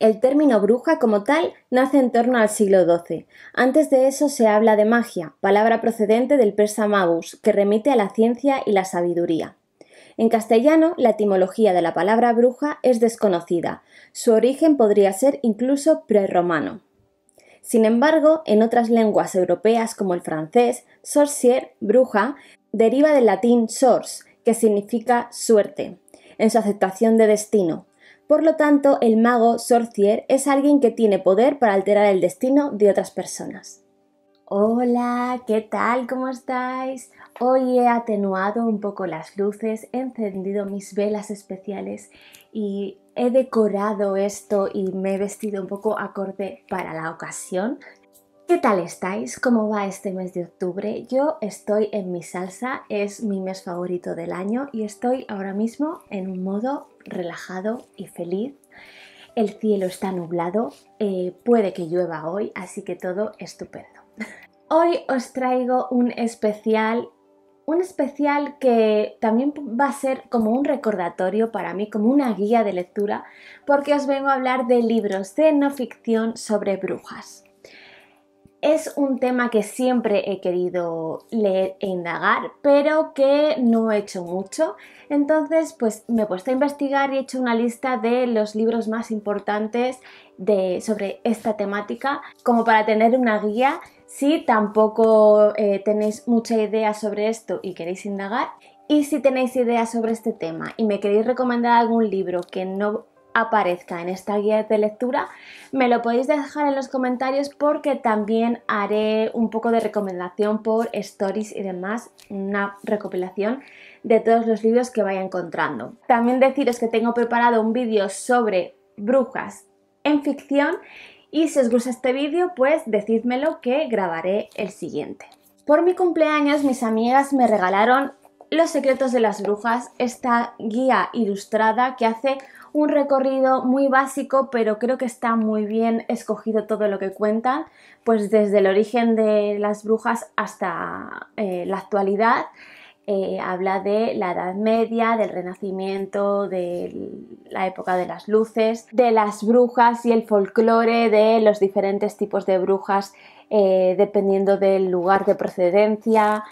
El término bruja como tal nace en torno al siglo XII. Antes de eso se habla de magia, palabra procedente del persa magus, que remite a la ciencia y la sabiduría. En castellano, la etimología de la palabra bruja es desconocida. Su origen podría ser incluso prerromano. Sin embargo, en otras lenguas europeas como el francés, sorcier, bruja, deriva del latín source, que significa suerte, en su aceptación de destino, por lo tanto, el mago sorcier es alguien que tiene poder para alterar el destino de otras personas. Hola, ¿qué tal? ¿Cómo estáis? Hoy he atenuado un poco las luces, he encendido mis velas especiales y he decorado esto y me he vestido un poco acorde para la ocasión. ¿Qué tal estáis? ¿Cómo va este mes de octubre? Yo estoy en mi salsa, es mi mes favorito del año y estoy ahora mismo en un modo relajado y feliz. El cielo está nublado, eh, puede que llueva hoy, así que todo estupendo. Hoy os traigo un especial, un especial que también va a ser como un recordatorio para mí, como una guía de lectura, porque os vengo a hablar de libros de no ficción sobre brujas. Es un tema que siempre he querido leer e indagar, pero que no he hecho mucho. Entonces, pues me he puesto a investigar y he hecho una lista de los libros más importantes de, sobre esta temática, como para tener una guía si tampoco eh, tenéis mucha idea sobre esto y queréis indagar. Y si tenéis ideas sobre este tema y me queréis recomendar algún libro que no aparezca en esta guía de lectura. Me lo podéis dejar en los comentarios porque también haré un poco de recomendación por stories y demás, una recopilación de todos los libros que vaya encontrando. También deciros que tengo preparado un vídeo sobre brujas en ficción y si os gusta este vídeo pues decídmelo que grabaré el siguiente. Por mi cumpleaños mis amigas me regalaron Los secretos de las brujas, esta guía ilustrada que hace un recorrido muy básico, pero creo que está muy bien escogido todo lo que cuentan, pues desde el origen de las brujas hasta eh, la actualidad. Eh, habla de la Edad Media, del Renacimiento, de la época de las luces, de las brujas y el folclore, de los diferentes tipos de brujas eh, dependiendo del lugar de procedencia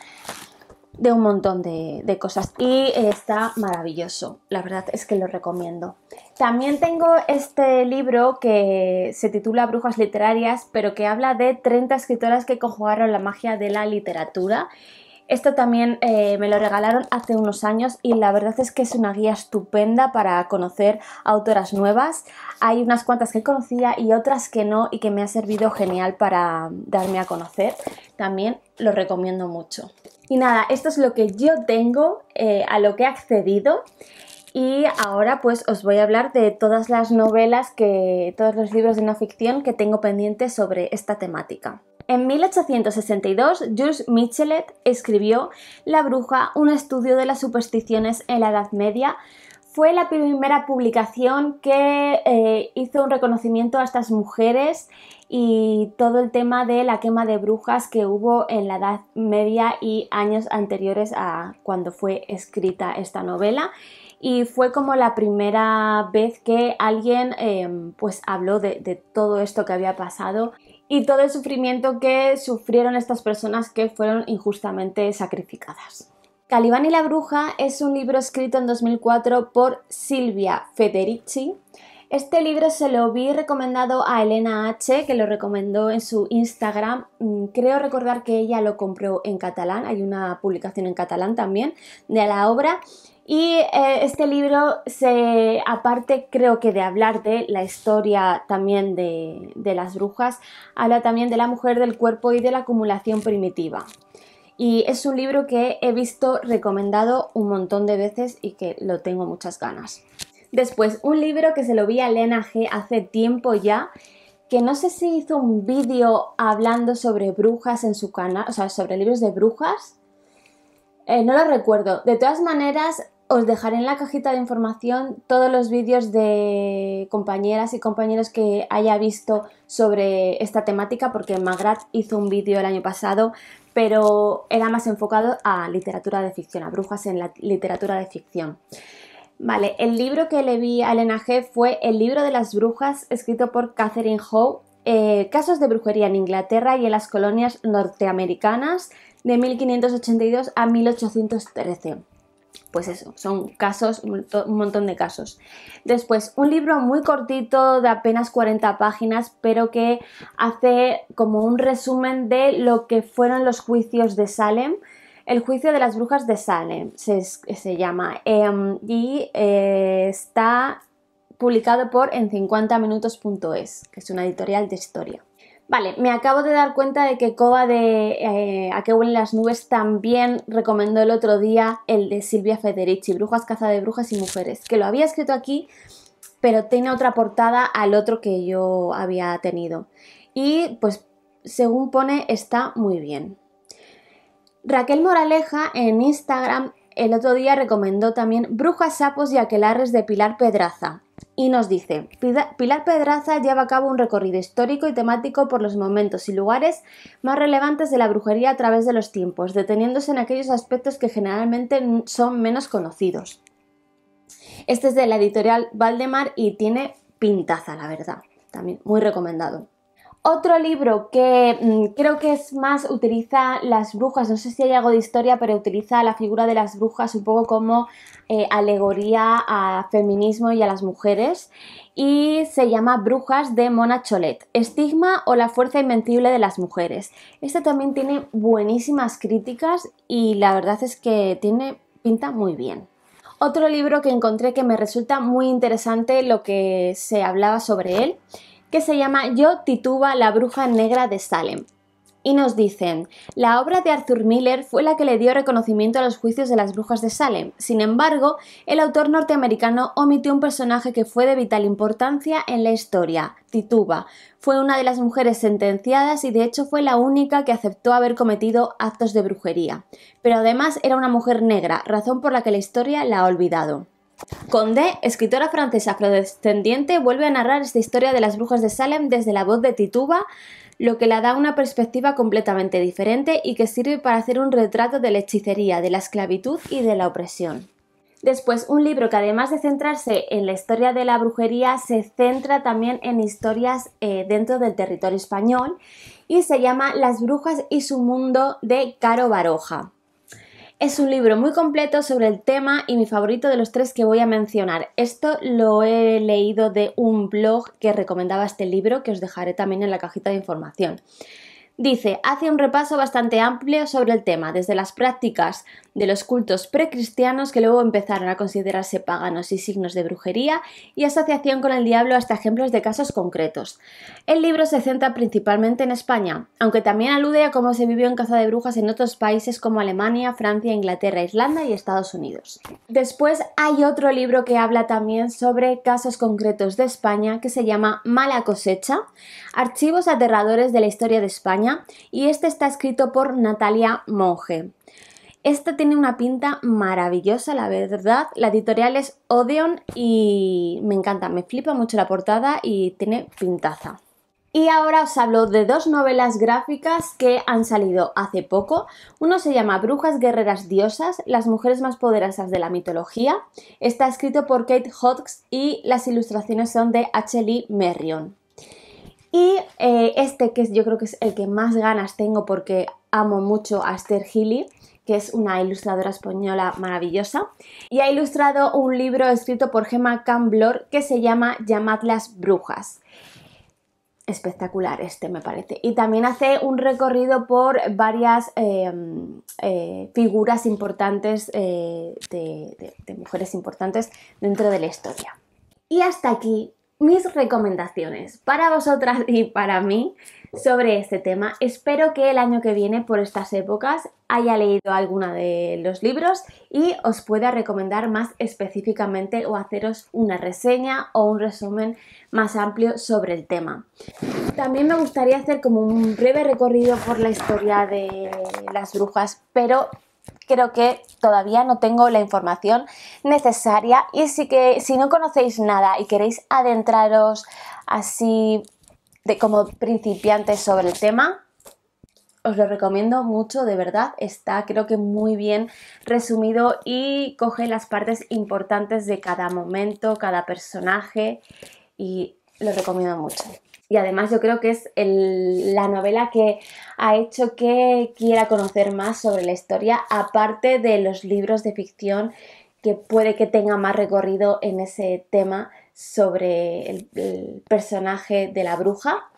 de un montón de, cosas y está maravilloso, la verdad es que lo recomiendo. También tengo este libro que se titula Brujas Literarias, pero que habla de 30 escritoras que conjugaron la magia de la literatura. Esto también eh, me lo regalaron hace unos años y la verdad es que es una guía estupenda para conocer autoras nuevas. Hay unas cuantas que conocía y otras que no y que me ha servido genial para darme a conocer. También lo recomiendo mucho. Y nada, esto es lo que yo tengo, eh, a lo que he accedido. Y ahora pues os voy a hablar de todas las novelas, que, todos los libros de no ficción que tengo pendientes sobre esta temática. En 1862, Jules Michelet escribió La bruja, un estudio de las supersticiones en la Edad Media, fue la primera publicación que eh, hizo un reconocimiento a estas mujeres y todo el tema de la quema de brujas que hubo en la Edad Media y años anteriores a cuando fue escrita esta novela. Y fue como la primera vez que alguien em, pues habló de todo esto que había pasado y todo el sufrimiento que sufrieron estas personas que fueron injustamente sacrificadas. Calibán y la Bruja es un libro escrito en 2004 por Silvia Federici. Este libro se lo vi recomendado a Elena H, que lo recomendó en su Instagram. Mm, creo recordar que ella lo compró en catalán, hay una publicación en catalán también de la obra. Y eh, este libro, se, aparte creo que de hablar de la historia también de las brujas, habla también de la mujer, del cuerpo y de la acumulación primitiva. Y es un libro que he visto recomendado un montón de veces y que lo tengo muchas ganas. Después, un libro que se lo vi a Elena G hace tiempo ya, que no sé si hizo un vídeo hablando sobre brujas en su canal, o sea, sobre libros de brujas. Eh, no lo recuerdo. De todas maneras, os dejaré en la cajita de información todos los vídeos de compañeras y compañeros que haya visto sobre esta temática, porque Magrat hizo un vídeo el año pasado, pero era más enfocado a literatura de ficción, a brujas en la literatura de ficción. Vale, el libro que le vi a Elena G fue El libro de las brujas, escrito por Catherine Howe, eh, Casos de brujería en Inglaterra y en las colonias norteamericanas de 1582 a 1813 pues eso, son casos, un montón de casos. Después, un libro muy cortito de apenas 40 páginas, pero que hace como un resumen de lo que fueron los juicios de Salem. El juicio de las brujas de Salem se, llama em, y eh, está publicado por en50minutos.es, que es una editorial de historia. Vale, me acabo de dar cuenta de que Coba de Aquel eh, A las nubes también recomendó el otro día el de Silvia Federici, Brujas, Caza de Brujas y Mujeres, que lo había escrito aquí, pero tiene otra portada al otro que yo había tenido. Y pues, según pone, está muy bien. Raquel Moraleja en Instagram el otro día recomendó también Brujas, Sapos y Aquelarres de Pilar Pedraza y nos dice, Pilar Pedraza lleva a cabo un recorrido histórico y temático por los momentos y lugares más relevantes de la brujería a través de los tiempos, deteniéndose en aquellos aspectos que generalmente son menos conocidos. Este es de la editorial Valdemar y tiene pintaza, la verdad. También muy recomendado. Otro libro que mm, creo que es más, utiliza las brujas, no sé si hay algo de historia, pero utiliza la figura de las brujas un poco como eh, alegoría a feminismo y a las mujeres. Y se llama Brujas de Mona Cholet, Estigma o la fuerza invencible de las mujeres. Este también tiene buenísimas críticas y la verdad es que tiene pinta muy bien. Otro libro que encontré que me resulta muy interesante lo que se hablaba sobre él que se llama Yo tituba la bruja negra de Salem. Y nos dicen, la obra de Arthur Miller fue la que le dio reconocimiento a los juicios de las brujas de Salem. Sin embargo, el autor norteamericano omitió un personaje que fue de vital importancia en la historia, Tituba. Fue una de las mujeres sentenciadas y de hecho fue la única que aceptó haber cometido actos de brujería. Pero además era una mujer negra, razón por la que la historia la ha olvidado. Condé, escritora francesa afrodescendiente, vuelve a narrar esta historia de las brujas de Salem desde la voz de Tituba, lo que la da una perspectiva completamente diferente y que sirve para hacer un retrato de la hechicería, de la esclavitud y de la opresión. Después, un libro que además de centrarse en la historia de la brujería, se centra también en historias eh, dentro del territorio español y se llama Las brujas y su mundo de Caro Baroja. Es un libro muy completo sobre el tema y mi favorito de los tres que voy a mencionar. Esto lo he leído de un blog que recomendaba este libro que os dejaré también en la cajita de información. Dice, hace un repaso bastante amplio sobre el tema, desde las prácticas de los cultos precristianos que luego empezaron a considerarse paganos y signos de brujería y asociación con el diablo hasta ejemplos de casos concretos. El libro se centra principalmente en España, aunque también alude a cómo se vivió en caza de brujas en otros países como Alemania, Francia, Inglaterra, Irlanda y Estados Unidos. Después hay otro libro que habla también sobre casos concretos de España que se llama Mala cosecha, archivos aterradores de la historia de España y este está escrito por Natalia Monge. Esta tiene una pinta maravillosa, la verdad. La editorial es Odeon y me encanta, me flipa mucho la portada y tiene pintaza. Y ahora os hablo de dos novelas gráficas que han salido hace poco. Uno se llama Brujas Guerreras Diosas, las mujeres más poderosas de la mitología. Está escrito por Kate Hodges y las ilustraciones son de H. Lee Merrion. Y eh, este que yo creo que es el que más ganas tengo porque amo mucho a Esther Healy, que es una ilustradora española maravillosa, y ha ilustrado un libro escrito por Gemma Camblor que se llama las Brujas. Espectacular este me parece. Y también hace un recorrido por varias em, eh, figuras importantes eh, de mujeres importantes dentro de la historia. Y hasta aquí mis recomendaciones para vosotras y para mí sobre este tema. Espero que el año que viene, por estas épocas, haya leído alguno de los libros y os pueda recomendar más específicamente o haceros una reseña o un resumen más amplio sobre el tema. También me gustaría hacer como un breve recorrido por la historia de las brujas, pero creo que todavía no tengo la información necesaria y que si no conocéis nada y queréis adentraros así de como principiantes sobre el tema, os lo recomiendo mucho, de verdad, está creo que muy bien resumido y coge las partes importantes de cada momento, cada personaje y lo recomiendo mucho. Y además yo creo que es la novela que ha hecho que quiera conocer más sobre la historia, aparte de los libros de ficción que puede que tenga más recorrido en ese tema sobre el personaje de la bruja.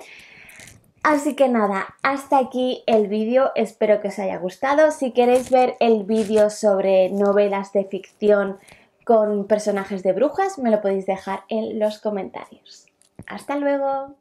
Así que nada, hasta aquí el vídeo, espero que os haya gustado. Si queréis ver el vídeo sobre novelas de ficción con personajes de brujas, me lo podéis dejar en los comentarios. Hasta luego.